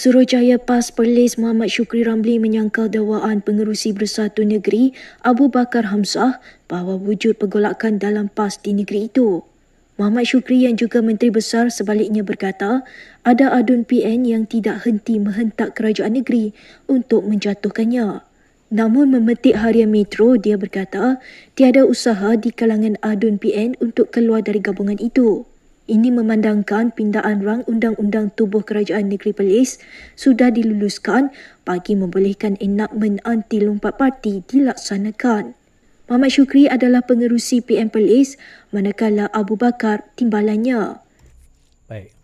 Pesuruhjaya PAS Perlis Muhammad Syukri Ramli menyangkal dakwaan pengerusi bersatu negeri Abu Bakar Hamzah bahawa wujud pergolakan dalam PAS di negeri itu. Muhammad Syukri yang juga Menteri Besar sebaliknya berkata, ada adun PN yang tidak henti menghentak kerajaan negeri untuk menjatuhkannya. Namun memetik harian Metro, dia berkata, tiada usaha di kalangan adun PN untuk keluar dari gabungan itu. Ini memandangkan pindaan rang undang-undang tubuh kerajaan negeri Perlis sudah diluluskan bagi membolehkan enakmen anti lompat parti dilaksanakan. Mohd Shukri adalah pengerusi PM Perlis manakala Abu Bakar timbalannya. Baik.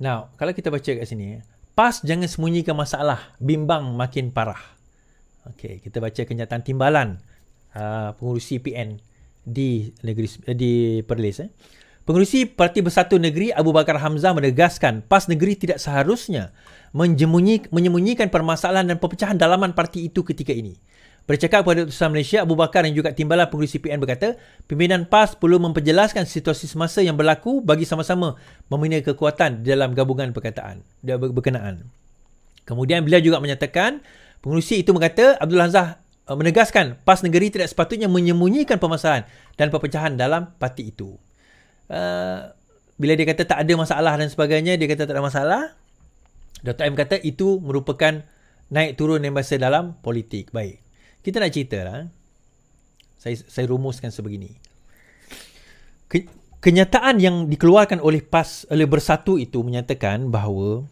Now, kalau kita baca kat sini, PAS jangan sembunyikan masalah, bimbang makin parah. Okey, kita baca kenyataan timbalan uh, ah, pengurusi PN di negeri di Perlis eh. Pengurusi Parti Bersatu Negeri Abu Bakar Hamzah menegaskan PAS Negeri tidak seharusnya menyembunyikan permasalahan dan pepecahan dalaman parti itu ketika ini. Bercakap kepada Utusan Malaysia, Abu Bakar yang juga timbalan pengurusi PN berkata, pimpinan PAS perlu memperjelaskan situasi semasa yang berlaku bagi sama-sama membina kekuatan dalam gabungan perkataan dan berkenaan. Kemudian beliau juga menyatakan, pengurusi itu mengata Abdul Hamzah eh, menegaskan PAS negeri tidak sepatutnya menyembunyikan permasalahan dan perpecahan dalam parti itu uh, bila dia kata tak ada masalah dan sebagainya, dia kata tak ada masalah. Dr. M kata itu merupakan naik turun yang biasa dalam politik. Baik. Kita nak cerita lah. Saya, saya rumuskan sebegini. Ke, kenyataan yang dikeluarkan oleh PAS, oleh Bersatu itu menyatakan bahawa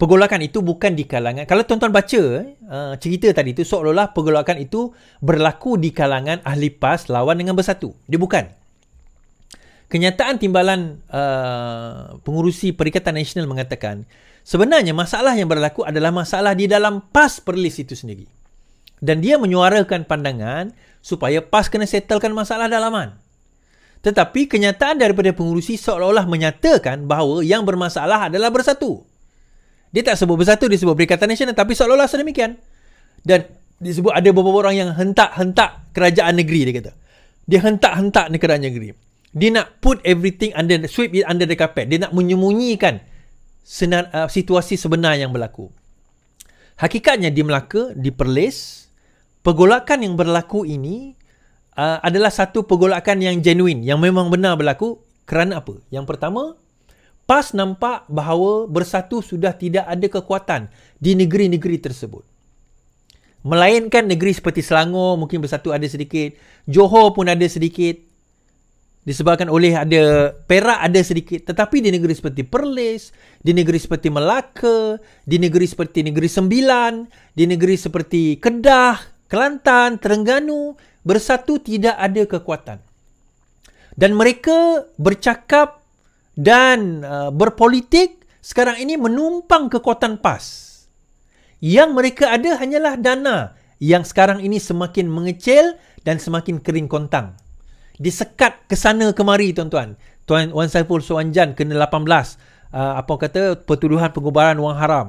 pergolakan itu bukan di kalangan, kalau tuan-tuan baca eh, uh, cerita tadi itu, seolah-olah pergolakan itu berlaku di kalangan ahli PAS lawan dengan Bersatu. Dia bukan. Bukan kenyataan timbalan uh, pengurusi Perikatan Nasional mengatakan sebenarnya masalah yang berlaku adalah masalah di dalam PAS perlis itu sendiri. Dan dia menyuarakan pandangan supaya PAS kena settlekan masalah dalaman. Tetapi kenyataan daripada pengurusi seolah-olah menyatakan bahawa yang bermasalah adalah bersatu. Dia tak sebut bersatu, dia sebut Perikatan Nasional tapi seolah-olah sedemikian. Dan disebut ada beberapa orang yang hentak-hentak kerajaan negeri dia kata. Dia hentak-hentak negara negeri. Dia nak put everything under sweep it under the carpet. Dia nak menyembunyikan senar, uh, situasi sebenar yang berlaku. Hakikatnya di Melaka, di Perlis, pergolakan yang berlaku ini uh, adalah satu pergolakan yang genuine, yang memang benar berlaku kerana apa? Yang pertama, PAS nampak bahawa bersatu sudah tidak ada kekuatan di negeri-negeri tersebut. Melainkan negeri seperti Selangor, mungkin bersatu ada sedikit. Johor pun ada sedikit disebabkan oleh ada Perak ada sedikit tetapi di negeri seperti Perlis, di negeri seperti Melaka, di negeri seperti Negeri Sembilan, di negeri seperti Kedah, Kelantan, Terengganu bersatu tidak ada kekuatan. Dan mereka bercakap dan uh, berpolitik sekarang ini menumpang kekuatan PAS. Yang mereka ada hanyalah dana yang sekarang ini semakin mengecil dan semakin kering kontang disekat ke sana kemari tuan-tuan. Tuan Wan Saiful Jan kena 18 uh, ah, apa orang kata pertuduhan pengubaran wang haram.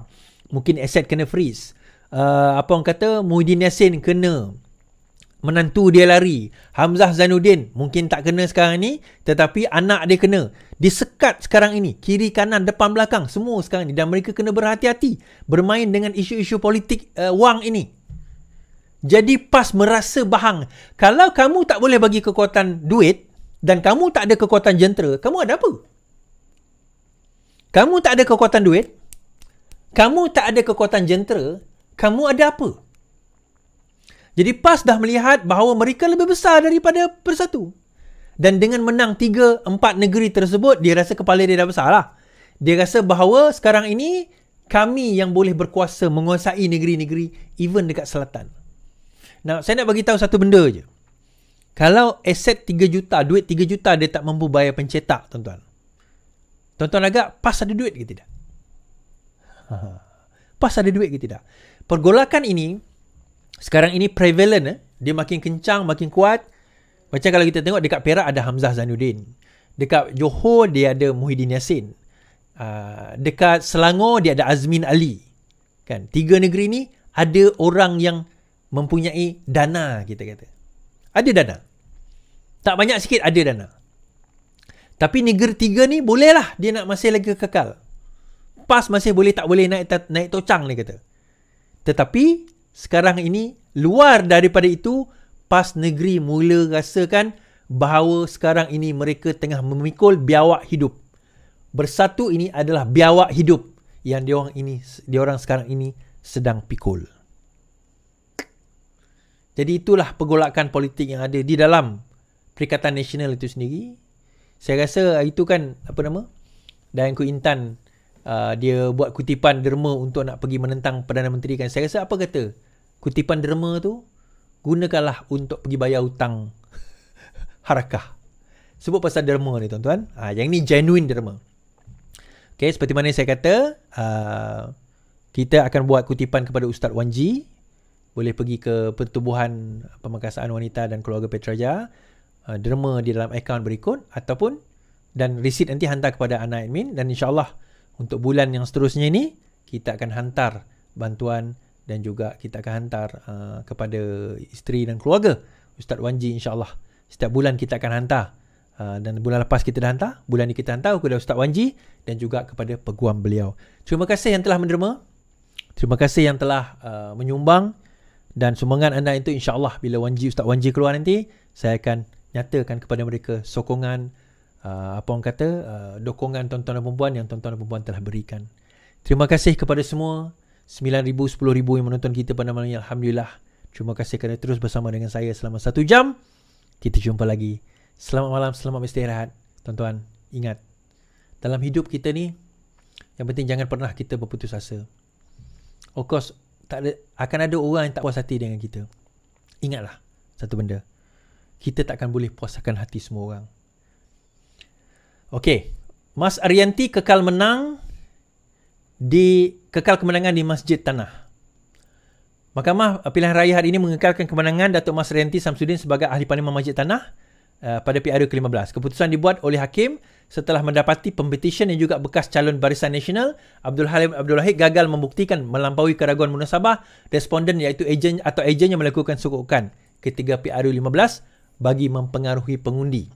Mungkin aset kena freeze. Uh, apa orang kata Muhyiddin Yassin kena menantu dia lari. Hamzah Zainuddin mungkin tak kena sekarang ni tetapi anak dia kena. Disekat sekarang ini kiri kanan depan belakang semua sekarang ni dan mereka kena berhati-hati bermain dengan isu-isu politik uh, wang ini jadi pas merasa bahang. Kalau kamu tak boleh bagi kekuatan duit dan kamu tak ada kekuatan jentera, kamu ada apa? Kamu tak ada kekuatan duit, kamu tak ada kekuatan jentera, kamu ada apa? Jadi pas dah melihat bahawa mereka lebih besar daripada persatu. Dan dengan menang tiga, empat negeri tersebut, dia rasa kepala dia dah besar lah. Dia rasa bahawa sekarang ini kami yang boleh berkuasa menguasai negeri-negeri even dekat selatan. Nah, saya nak bagi tahu satu benda je. Kalau aset 3 juta, duit 3 juta dia tak mampu bayar pencetak, tuan-tuan. Tuan-tuan agak pas ada duit ke tidak? Pas ada duit ke tidak? Pergolakan ini sekarang ini prevalent eh? Dia makin kencang, makin kuat. Macam kalau kita tengok dekat Perak ada Hamzah Zainuddin. Dekat Johor dia ada Muhyiddin Yassin. Uh, dekat Selangor dia ada Azmin Ali. Kan? Tiga negeri ni ada orang yang mempunyai dana kita kata. Ada dana. Tak banyak sikit ada dana. Tapi negeri tiga ni bolehlah dia nak masih lagi kekal. Pas masih boleh tak boleh naik naik tocang ni kata. Tetapi sekarang ini luar daripada itu pas negeri mula rasakan bahawa sekarang ini mereka tengah memikul biawak hidup. Bersatu ini adalah biawak hidup yang diorang ini diorang sekarang ini sedang pikul. Jadi itulah pergolakan politik yang ada di dalam Perikatan Nasional itu sendiri. Saya rasa itu kan apa nama? Dan Ku Intan uh, dia buat kutipan derma untuk nak pergi menentang Perdana Menteri kan. Saya rasa apa kata? Kutipan derma tu gunakanlah untuk pergi bayar hutang harakah. Sebut pasal derma ni tuan-tuan. Ha, yang ni genuine derma. Okay, seperti mana saya kata, uh, kita akan buat kutipan kepada Ustaz Wanji boleh pergi ke pertubuhan pemangkasan wanita dan keluarga Petraja uh, derma di dalam akaun berikut ataupun dan receipt nanti hantar kepada anak admin dan insyaallah untuk bulan yang seterusnya ini kita akan hantar bantuan dan juga kita akan hantar uh, kepada isteri dan keluarga Ustaz Wanji insyaallah setiap bulan kita akan hantar uh, dan bulan lepas kita dah hantar bulan ini kita hantar kepada Ustaz Wanji dan juga kepada peguam beliau terima kasih yang telah menderma terima kasih yang telah uh, menyumbang dan sumbangan anda itu insyaAllah bila Wanji Ustaz Wanji keluar nanti saya akan nyatakan kepada mereka sokongan uh, apa orang kata uh, dokongan tuan-tuan dan perempuan yang tuan-tuan dan perempuan telah berikan terima kasih kepada semua 9,000, 10,000 yang menonton kita pada malam ini Alhamdulillah terima kasih kerana terus bersama dengan saya selama satu jam kita jumpa lagi selamat malam selamat istirahat tuan-tuan ingat dalam hidup kita ni yang penting jangan pernah kita berputus asa of course tak ada akan ada orang yang tak puas hati dengan kita. Ingatlah satu benda. Kita takkan boleh puaskan hati semua orang. Okey. Mas Arianti kekal menang di kekal kemenangan di Masjid Tanah. Mahkamah uh, Pilihan Raya hari ini mengekalkan kemenangan Datuk Mas Arianti Samsudin sebagai ahli parlimen Masjid Tanah Uh, pada PRU ke-15. Keputusan dibuat oleh hakim setelah mendapati pembetisyen yang juga bekas calon Barisan Nasional Abdul Halim Abdul Rahid gagal membuktikan melampaui keraguan munasabah responden iaitu ejen atau ejen yang melakukan sukukan ketiga PRU 15 bagi mempengaruhi pengundi.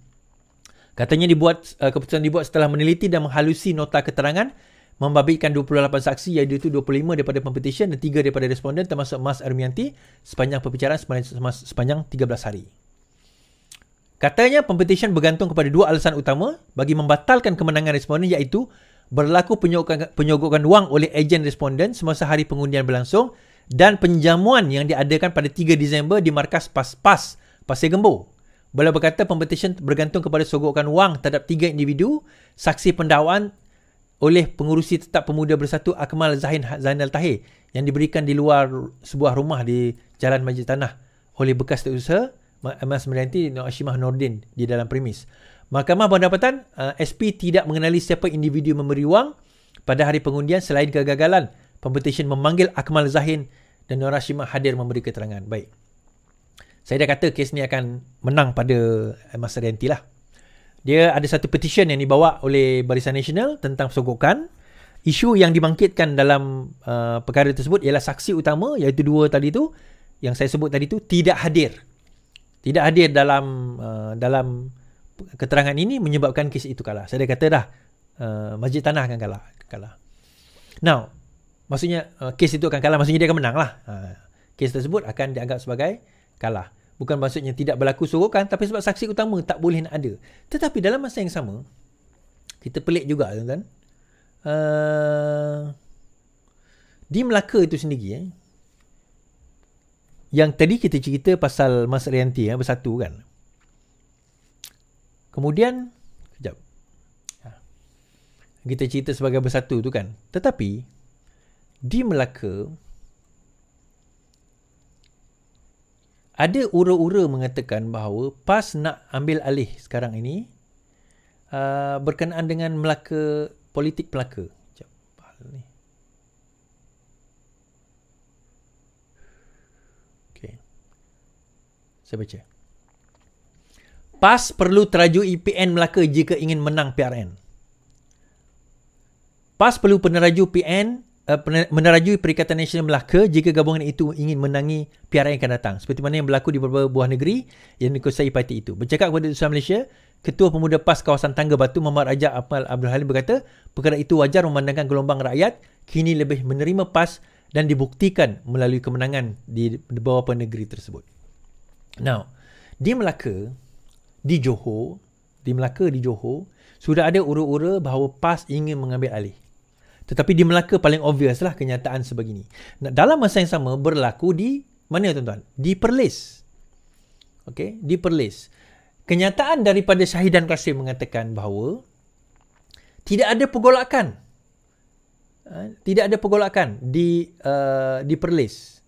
Katanya dibuat uh, keputusan dibuat setelah meneliti dan menghalusi nota keterangan membabitkan 28 saksi iaitu 25 daripada pembetisyen dan 3 daripada responden termasuk Mas Armianti sepanjang perbicaraan sepanjang 13 hari. Katanya competition bergantung kepada dua alasan utama bagi membatalkan kemenangan responden iaitu berlaku penyogokan wang oleh ejen responden semasa hari pengundian berlangsung dan penjamuan yang diadakan pada 3 Disember di markas PAS-PAS Pasir Gembo. Beliau berkata competition bergantung kepada sogokan wang terhadap tiga individu saksi pendakwaan oleh pengurusi tetap pemuda bersatu Akmal Zahin ha-, Zainal Tahir yang diberikan di luar sebuah rumah di Jalan Majid Tanah oleh bekas terusaha MS Melianti Noashimah Nordin di dalam premis. Mahkamah pendapatan uh, SP tidak mengenali siapa individu memberi wang pada hari pengundian selain kegagalan Pemetition memanggil Akmal Zahin dan Nur Hashimah hadir memberi keterangan. Baik. Saya dah kata kes ni akan menang pada masa renti lah. Dia ada satu petition yang dibawa oleh Barisan Nasional tentang persogokan. Isu yang dibangkitkan dalam uh, perkara tersebut ialah saksi utama iaitu dua tadi tu yang saya sebut tadi tu tidak hadir tidak hadir dalam uh, dalam keterangan ini menyebabkan kes itu kalah. Saya dah kata dah uh, masjid tanah akan kalah. kalah. Now, maksudnya uh, kes itu akan kalah maksudnya dia akan menang lah. Uh, kes tersebut akan dianggap sebagai kalah. Bukan maksudnya tidak berlaku sorokan tapi sebab saksi utama tak boleh nak ada. Tetapi dalam masa yang sama, kita pelik juga tuan-tuan. Uh, di Melaka itu sendiri eh, yang tadi kita cerita pasal Mas Rianti ya, bersatu kan. Kemudian, sekejap. Ha. Kita cerita sebagai bersatu tu kan. Tetapi, di Melaka, ada ura-ura mengatakan bahawa PAS nak ambil alih sekarang ini uh, berkenaan dengan Melaka, politik Melaka. Sekejap, ni. Saya baca. PAS perlu teraju EPN Melaka jika ingin menang PRN. PAS perlu peneraju PN eh, menerajui Perikatan Nasional Melaka jika gabungan itu ingin menangi PRN yang akan datang seperti mana yang berlaku di beberapa buah negeri yang dikuasai parti itu. Bercakap kepada Usaha Malaysia, Ketua Pemuda PAS kawasan Tangga Batu Muhammad Rajab Abdul Abdul Halim berkata, perkara itu wajar memandangkan gelombang rakyat kini lebih menerima PAS dan dibuktikan melalui kemenangan di beberapa negeri tersebut. Now, di Melaka, di Johor, di Melaka, di Johor, sudah ada ura-ura bahawa PAS ingin mengambil alih. Tetapi di Melaka paling obvious lah kenyataan sebegini. Dalam masa yang sama berlaku di mana tuan-tuan? Di Perlis. Okay, di Perlis. Kenyataan daripada Syahidan Kasim mengatakan bahawa tidak ada pergolakan. Ha, tidak ada pergolakan di uh, di Perlis.